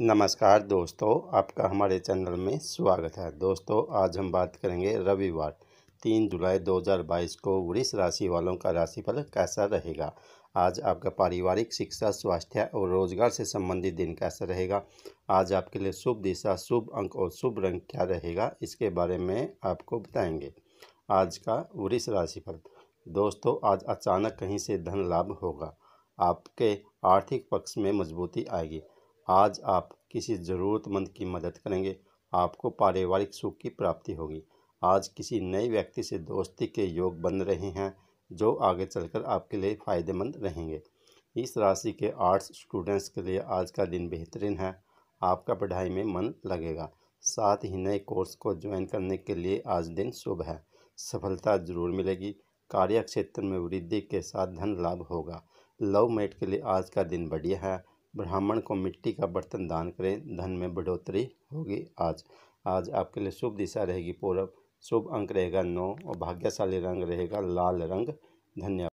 नमस्कार दोस्तों आपका हमारे चैनल में स्वागत है दोस्तों आज हम बात करेंगे रविवार तीन जुलाई 2022 को वृष राशि वालों का राशिफल कैसा रहेगा आज आपका पारिवारिक शिक्षा स्वास्थ्य और रोजगार से संबंधित दिन कैसा रहेगा आज आपके लिए शुभ दिशा शुभ अंक और शुभ रंग क्या रहेगा इसके बारे में आपको बताएंगे आज का वृष राशिफल दोस्तों आज अचानक कहीं से धन लाभ होगा आपके आर्थिक पक्ष में मजबूती आएगी आज आप किसी ज़रूरतमंद की मदद करेंगे आपको पारिवारिक सुख की प्राप्ति होगी आज किसी नए व्यक्ति से दोस्ती के योग बन रहे हैं जो आगे चलकर आपके लिए फ़ायदेमंद रहेंगे इस राशि के आर्ट्स स्टूडेंट्स के लिए आज का दिन बेहतरीन है आपका पढ़ाई में मन लगेगा साथ ही नए कोर्स को ज्वाइन करने के लिए आज दिन शुभ है सफलता जरूर मिलेगी कार्य क्षेत्र में वृद्धि के साथ धन लाभ होगा लव मेट के लिए आज का दिन बढ़िया है ब्राह्मण को मिट्टी का बर्तन दान करें धन में बढ़ोतरी होगी आज आज आपके लिए शुभ दिशा रहेगी पूरब शुभ अंक रहेगा नौ और भाग्यशाली रंग रहेगा लाल रंग धन्यवाद